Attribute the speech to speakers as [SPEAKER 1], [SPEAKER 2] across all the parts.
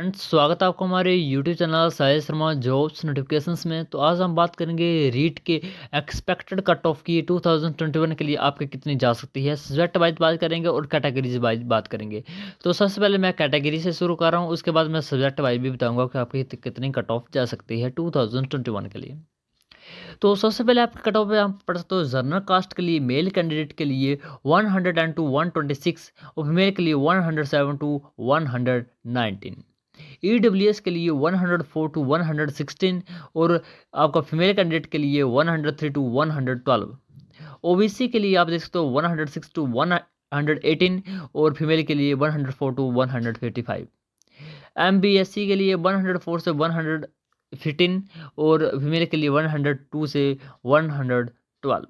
[SPEAKER 1] and स्वागत है आपको हमारे YouTube channel Sai Sharma jobs notifications में तो आज हम बात करेंगे रीट के एक्सपेक्टेड कट ऑफ की 2021 के लिए आपके कितनी जा सकती है सब्जेक्ट वाइज बात करेंगे और कैटेगरीज वाइज बात करेंगे तो सबसे पहले मैं कैटेगरी से शुरू कर रहा हूँ उसके बाद मैं सब्जेक्ट वाइज भी बताऊँगा कि आपकी कितनी कट ऑफ जा सकती है टू के लिए तो सबसे पहले आपके कट ऑफ आप पढ़ सकते हो जर्नल कास्ट के लिए मेल कैंडिडेट के लिए one hundred and two one twenty six और फीमेल के लिए one hundred seven two one hundred nineteen E के लिए 104 टू 116 और आपका फीमेल कैंडिडेट के लिए 103 टू 112 ओबीसी के लिए आप देख सकते हो 106 टू 118 और फीमेल के लिए 104 टू 155 एमबीएससी के लिए 104 से 115 और फीमेल के लिए 102 से 112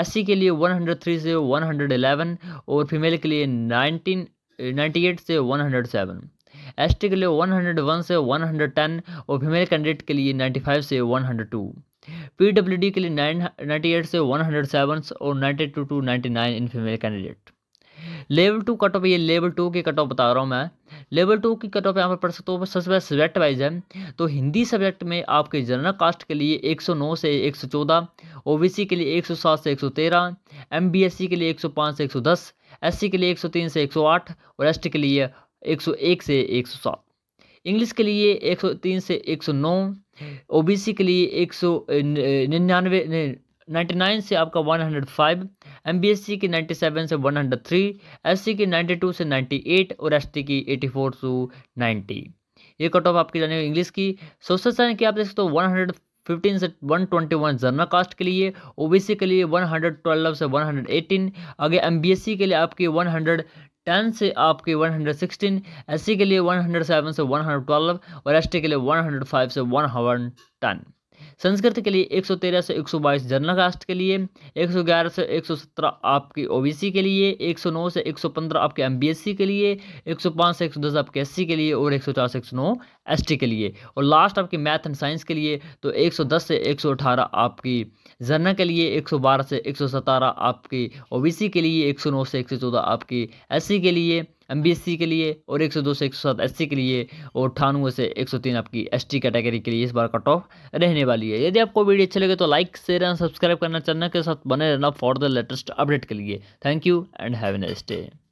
[SPEAKER 1] एससी के लिए 103 से 111 और फीमेल के लिए 19 98 से एस के लिए 101 से 110 और फीमेल कैंडिडेट के लिए 95 से 102 पीडब्ल्यूडी के लिए 98 से 107 और 92 टू 99 इन female candidate level two cut off ये लेवल टू के कट ऑफ बता रहा हूँ मैं लेवल टू की कट ऑफ यहाँ पर पढ़ सकते हो सबसे पहले सब्जेक्ट वाइज है तो हिंदी सब्जेक्ट में आपके जनरल कास्ट के लिए 109 से 114 ओबीसी के लिए 107 से 113 एमबीएससी के लिए 105 से 110 एससी के लिए 103 से 108 और एसटी के लिए 101 से 107 इंग्लिश के लिए 103 से 109 ओबीसी के लिए 199 नाइन से आपका 105 एमबीएससी की 97 से 103 एससी की 92 से 98 और एसटी की 84 टू 90 ये कट ऑफ आपकी जाने इंग्लिश की सोशल साइंस की आप देख सकते हो वन फिफ्टीन से one twenty one general caste के लिए ओबीसी के लिए वन हंड्रेड ट्वेल्व से वन हंड्रेड एटीन आगे एमबीएससी के लिए आपकी वन हंड्रेड टेन से आपके 116 एससी के लिए 107 से 112 और एसटी के लिए 105 से 110 संस्कृत के लिए 113 से 122 जनरल कास्ट के लिए 111 से 117 आपकी ओबीसी के लिए 109 से 115 आपके एमबीएससी के लिए 105 से 110 आपके एससी के लिए और 104 से 109 एसटी के लिए और लास्ट आपकी मैथ एंड साइंस के लिए तो 110 से 118 आपकी जनरल के लिए 112 से 117 आपकी ओबीसी के लिए 109 से 114 आपकी एससी के लिए एम के लिए और 102 से एक सौ के लिए और अठानवे से 103 आपकी एस कैटेगरी के लिए इस बार कट ऑफ रहने वाली है यदि आपको वीडियो अच्छे लगे तो लाइक शेयर एंड सब्सक्राइब करना चैनल के साथ बने रहना फॉर द लेटेस्ट अपडेट के लिए thank you and have a next day